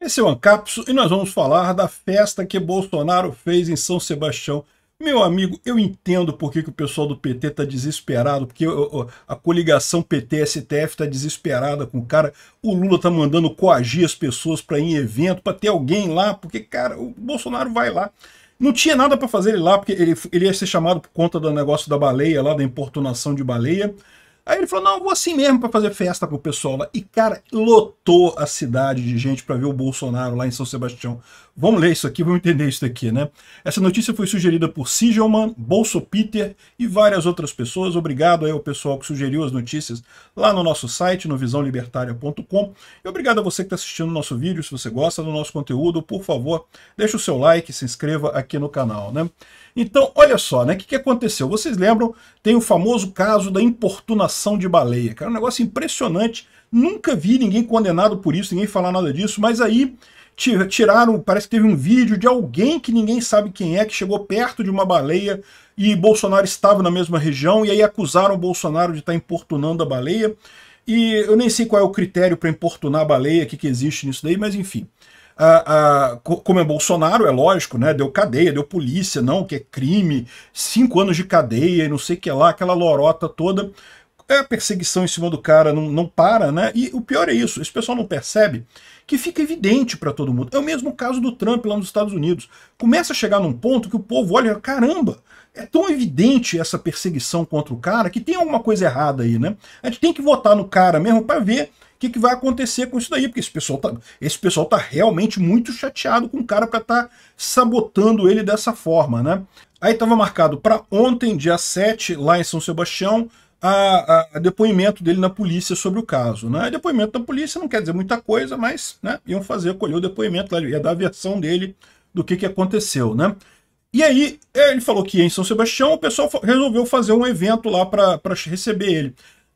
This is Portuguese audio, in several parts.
Esse é o Ancapso e nós vamos falar da festa que Bolsonaro fez em São Sebastião. Meu amigo, eu entendo por que, que o pessoal do PT está desesperado, porque a coligação PT-STF está desesperada com o cara. O Lula está mandando coagir as pessoas para ir em evento, para ter alguém lá, porque, cara, o Bolsonaro vai lá. Não tinha nada para fazer ele lá, porque ele, ele ia ser chamado por conta do negócio da baleia lá, da importunação de baleia. Aí ele falou, não, vou assim mesmo para fazer festa pro pessoal lá. E, cara, lotou a cidade de gente para ver o Bolsonaro lá em São Sebastião. Vamos ler isso aqui, vamos entender isso aqui, né? Essa notícia foi sugerida por Sigelman, Bolso Peter e várias outras pessoas. Obrigado aí ao pessoal que sugeriu as notícias lá no nosso site, no visãolibertária.com. E obrigado a você que está assistindo o nosso vídeo. Se você gosta do nosso conteúdo, por favor, deixa o seu like, se inscreva aqui no canal, né? Então, olha só, né? O que, que aconteceu? Vocês lembram, tem o famoso caso da importunação de baleia, cara. É um negócio impressionante Nunca vi ninguém condenado por isso, ninguém falar nada disso, mas aí tiraram, parece que teve um vídeo de alguém que ninguém sabe quem é, que chegou perto de uma baleia e Bolsonaro estava na mesma região, e aí acusaram o Bolsonaro de estar tá importunando a baleia. E eu nem sei qual é o critério para importunar a baleia, o que, que existe nisso daí, mas enfim. como é Bolsonaro, é lógico, né? Deu cadeia, deu polícia, não, que é crime, cinco anos de cadeia e não sei o que lá, aquela lorota toda é a perseguição em cima do cara, não, não para, né? E o pior é isso, esse pessoal não percebe que fica evidente para todo mundo. É o mesmo caso do Trump lá nos Estados Unidos. Começa a chegar num ponto que o povo olha, caramba, é tão evidente essa perseguição contra o cara que tem alguma coisa errada aí, né? A gente tem que votar no cara mesmo para ver o que, que, vai acontecer com isso daí, porque esse pessoal tá, esse pessoal tá realmente muito chateado com o cara para estar tá sabotando ele dessa forma, né? Aí estava marcado para ontem, dia 7, lá em São Sebastião, a, a, depoimento dele na polícia sobre o caso. Né? Depoimento da polícia não quer dizer muita coisa, mas né, iam fazer, colher o depoimento lá, ia dar a versão dele do que, que aconteceu. Né? E aí ele falou que em São Sebastião o pessoal resolveu fazer um evento lá para receber ele.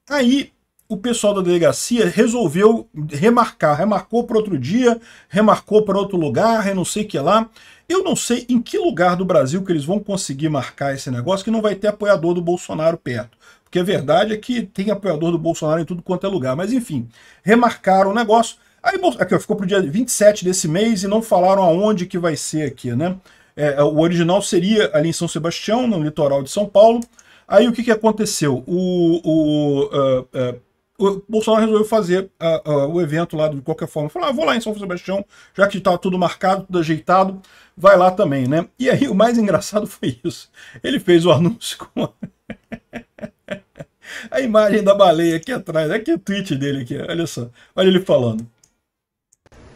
Aí o pessoal da delegacia resolveu remarcar, remarcou para outro dia, remarcou para outro lugar, não sei o que lá. Eu não sei em que lugar do Brasil que eles vão conseguir marcar esse negócio que não vai ter apoiador do Bolsonaro perto. Porque a verdade é que tem apoiador do Bolsonaro em tudo quanto é lugar. Mas enfim, remarcaram o negócio. Aí aqui, ficou para o dia 27 desse mês e não falaram aonde que vai ser aqui, né? É, é, o original seria ali em São Sebastião, no litoral de São Paulo. Aí o que, que aconteceu? O, o, uh, uh, o Bolsonaro resolveu fazer uh, o evento lá de qualquer forma. Falou, ah, vou lá em São Sebastião, já que está tudo marcado, tudo ajeitado, vai lá também, né? E aí o mais engraçado foi isso. Ele fez o anúncio com a imagem da baleia aqui atrás. Aqui é o tweet dele aqui, olha só. Olha ele falando.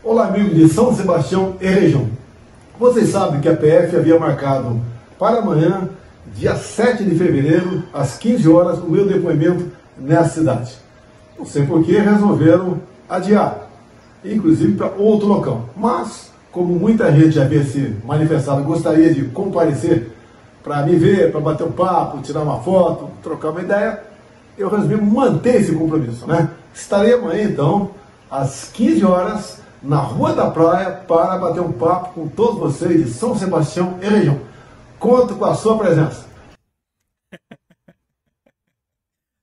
Olá, amigos de São Sebastião e região. Vocês sabem que a PF havia marcado para amanhã, dia 7 de fevereiro, às 15 horas, o meu depoimento nessa cidade. Não sei por que resolveram adiar, inclusive para outro local. Mas, como muita gente já havia se manifestado, gostaria de comparecer para me ver, para bater um papo, tirar uma foto, trocar uma ideia, eu resolvi manter esse compromisso, né? Estarei amanhã, então, às 15 horas, na Rua da Praia, para bater um papo com todos vocês de São Sebastião e região. Conto com a sua presença.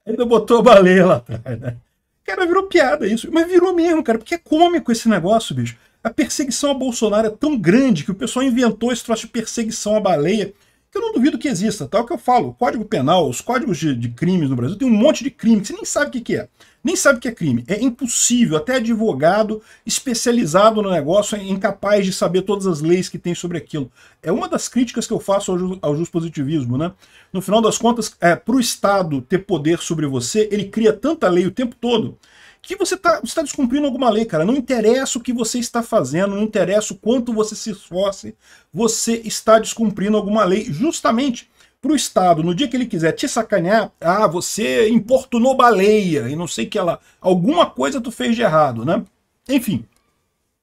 Ainda botou a baleia lá atrás, né? Cara, virou piada isso. Mas virou mesmo, cara, porque é cômico esse negócio, bicho. A perseguição a Bolsonaro é tão grande que o pessoal inventou esse troço de perseguição à baleia que eu não duvido que exista, tá? É o que eu falo, o Código Penal, os códigos de, de, crimes no Brasil, tem um monte de crime que você nem sabe o que, que é. Nem sabe o que é crime. É impossível, até advogado especializado no negócio é incapaz de saber todas as leis que tem sobre aquilo. É uma das críticas que eu faço ao, ju ao positivismo, né? No final das contas, é, para o Estado ter poder sobre você, ele cria tanta lei o tempo todo que você está tá descumprindo alguma lei, cara. Não interessa o que você está fazendo, não interessa o quanto você se esforce, você está descumprindo alguma lei, justamente para o Estado, no dia que ele quiser te sacanear, ah, você importunou baleia e não sei que ela, alguma coisa tu fez de errado, né? Enfim,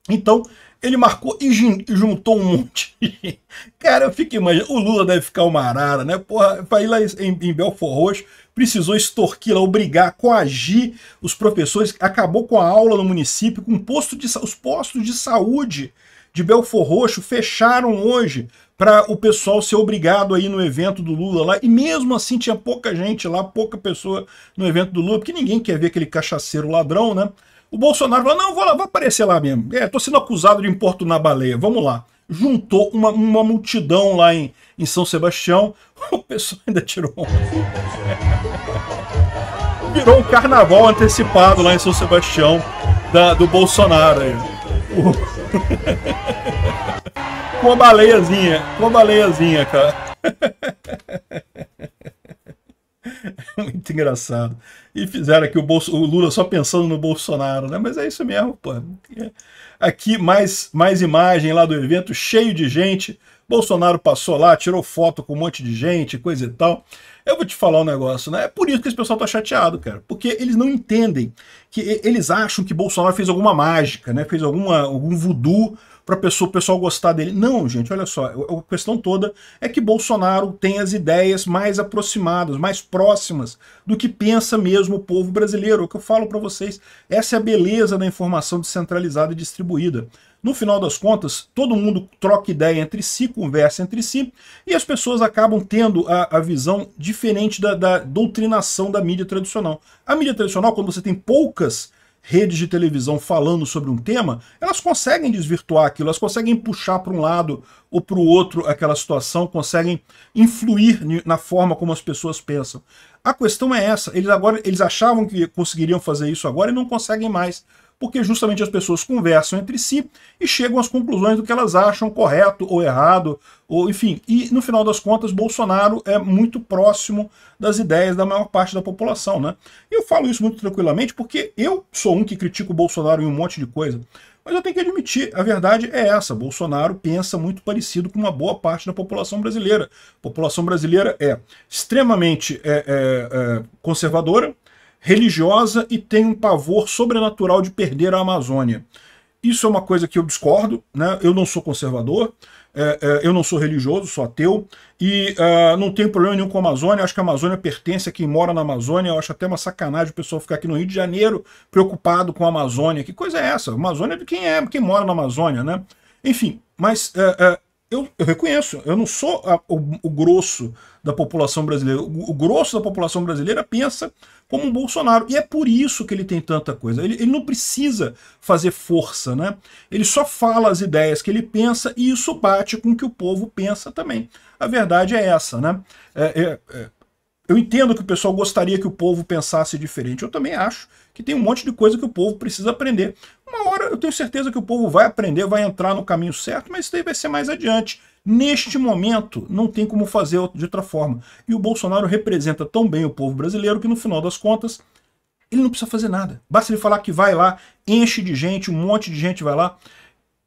então ele marcou e juntou um monte. Cara, eu fico imaginando. O Lula deve ficar uma arara, né? Porra, vai ir lá em, em Belfort Roxo, precisou extorquir lá, obrigar, coagir os professores, acabou com a aula no município, com posto de, os postos de saúde de Belfort Roxo fecharam hoje para o pessoal ser obrigado aí no evento do Lula lá. E mesmo assim tinha pouca gente lá, pouca pessoa no evento do Lula, porque ninguém quer ver aquele cachaceiro ladrão, né? O Bolsonaro falou, não, vou lá, aparecer lá mesmo. É, tô sendo acusado de importunar baleia, vamos lá. Juntou uma, uma multidão lá em, em São Sebastião, o pessoal ainda tirou Virou um carnaval antecipado lá em São Sebastião da, do Bolsonaro. Aí. com uma baleiazinha, com uma baleiazinha, cara. Muito engraçado e fizeram aqui o, Bolso, o Lula só pensando no Bolsonaro, né? Mas é isso mesmo, pô. É. Aqui mais, mais imagem lá do evento, cheio de gente. Bolsonaro passou lá, tirou foto com um monte de gente, coisa e tal. Eu vou te falar um negócio, né? É por isso que esse pessoal tá chateado, cara. Porque eles não entendem que eles acham que Bolsonaro fez alguma mágica, né? Fez alguma, algum voodoo para pessoa, o pessoal gostar dele. Não, gente, olha só, a questão toda é que Bolsonaro tem as ideias mais aproximadas, mais próximas do que pensa mesmo o povo brasileiro. É o que eu falo para vocês, essa é a beleza da informação descentralizada e distribuída. No final das contas, todo mundo troca ideia entre si, conversa entre si, e as pessoas acabam tendo a, a visão diferente da, da doutrinação da mídia tradicional. A mídia tradicional, quando você tem poucas redes de televisão falando sobre um tema, elas conseguem desvirtuar aquilo, elas conseguem puxar para um lado ou para o outro aquela situação, conseguem influir na forma como as pessoas pensam. A questão é essa, eles agora eles achavam que conseguiriam fazer isso agora e não conseguem mais, porque justamente as pessoas conversam entre si e chegam às conclusões do que elas acham correto ou errado, ou enfim. E no final das contas, Bolsonaro é muito próximo das ideias da maior parte da população, né? E eu falo isso muito tranquilamente porque eu sou um que critica o Bolsonaro em um monte de coisa. Mas eu tenho que admitir, a verdade é essa. Bolsonaro pensa muito parecido com uma boa parte da população brasileira. A população brasileira é extremamente é, é, é, conservadora, religiosa e tem um pavor sobrenatural de perder a Amazônia. Isso é uma coisa que eu discordo, né? eu não sou conservador, é, é, eu não sou religioso, sou ateu, e uh, não tenho problema nenhum com a Amazônia, acho que a Amazônia pertence a quem mora na Amazônia, eu acho até uma sacanagem o pessoal ficar aqui no Rio de Janeiro preocupado com a Amazônia, que coisa é essa? A Amazônia é de quem é, quem mora na Amazônia, né? Enfim, mas uh, eu, eu, reconheço, eu não sou a, o, o, grosso da população brasileira. O, o, grosso da população brasileira pensa como um Bolsonaro. E é por isso que ele tem tanta coisa. Ele, ele não precisa fazer força, né? Ele só fala as ideias que ele pensa e isso bate com o que o povo pensa também. A verdade é essa, né? É, é, é eu entendo que o pessoal gostaria que o povo pensasse diferente. Eu também acho que tem um monte de coisa que o povo precisa aprender. Uma hora eu tenho certeza que o povo vai aprender, vai entrar no caminho certo, mas isso daí vai ser mais adiante. Neste momento, não tem como fazer de outra forma. E o Bolsonaro representa tão bem o povo brasileiro que, no final das contas, ele não precisa fazer nada. Basta ele falar que vai lá, enche de gente, um monte de gente vai lá.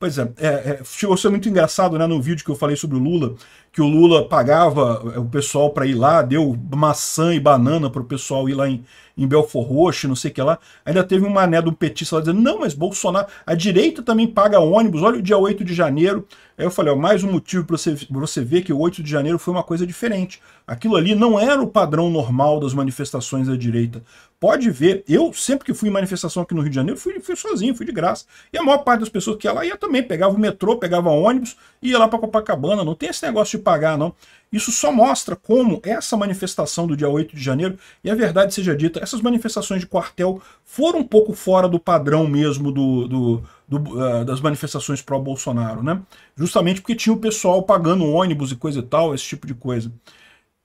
Pois é, é, é, chegou a ser muito engraçado né, no vídeo que eu falei sobre o Lula, que o Lula pagava é, o pessoal para ir lá, deu maçã e banana para o pessoal ir lá em, em Belfort Roxo, não sei o que lá. Ainda teve um mané do petista lá dizendo, não, mas Bolsonaro, a direita também paga ônibus, olha o dia 8 de janeiro. Aí eu falei, ó, mais um motivo para você, pra você ver que o 8 de janeiro foi uma coisa diferente. Aquilo ali não era o padrão normal das manifestações da direita. Pode ver, eu sempre que fui em manifestação aqui no Rio de Janeiro, fui, fui sozinho, fui de graça. E a maior parte das pessoas que ia lá ia também, pegava o metrô, pegava ônibus, ia lá para Copacabana, não tem esse negócio de pagar não. Isso só mostra como essa manifestação do dia 8 de janeiro, e a verdade seja dita, essas manifestações de quartel foram um pouco fora do padrão mesmo do, do, do uh, das manifestações pró-Bolsonaro, né? Justamente porque tinha o pessoal pagando ônibus e coisa e tal, esse tipo de coisa.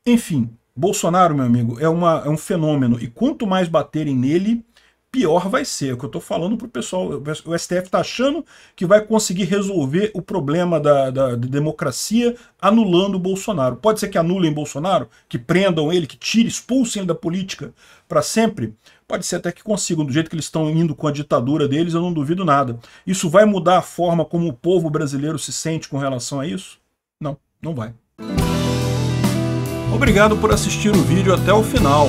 Enfim, Bolsonaro, meu amigo, é, uma, é um fenômeno. E quanto mais baterem nele, pior vai ser. É o que eu estou falando para o pessoal. O STF está achando que vai conseguir resolver o problema da, da, da, democracia anulando o Bolsonaro. Pode ser que anulem Bolsonaro, que prendam ele, que tire, expulsem ele da política para sempre. Pode ser até que consigam, do jeito que eles estão indo com a ditadura deles, eu não duvido nada. Isso vai mudar a forma como o povo brasileiro se sente com relação a isso? Não, não vai. Obrigado por assistir o vídeo até o final.